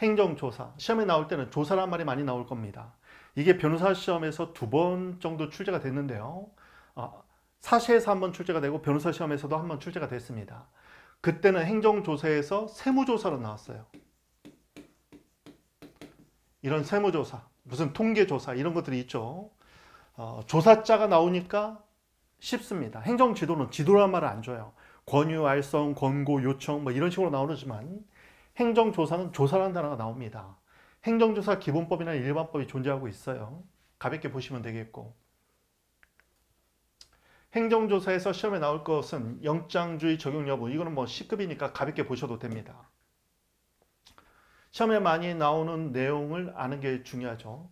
행정조사. 시험에 나올 때는 조사란 말이 많이 나올 겁니다. 이게 변호사 시험에서 두 번 정도 출제가 됐는데요. 어, 사시에서 한 번 출제가 되고 변호사 시험에서도 한 번 출제가 됐습니다. 그때는 행정조사에서 세무조사로 나왔어요. 이런 세무조사, 무슨 통계조사 이런 것들이 있죠. 어, 조사자가 나오니까 쉽습니다. 행정지도는 지도란 말을 안 줘요. 권유, 알선, 권고, 요청 뭐 이런 식으로 나오지만 행정조사는 조사라는 단어가 나옵니다. 행정조사 기본법이나 일반법이 존재하고 있어요. 가볍게 보시면 되겠고 행정조사에서 시험에 나올 것은 영장주의 적용 여부 이거는 뭐 C급이니까 가볍게 보셔도 됩니다. 시험에 많이 나오는 내용을 아는 게 중요하죠.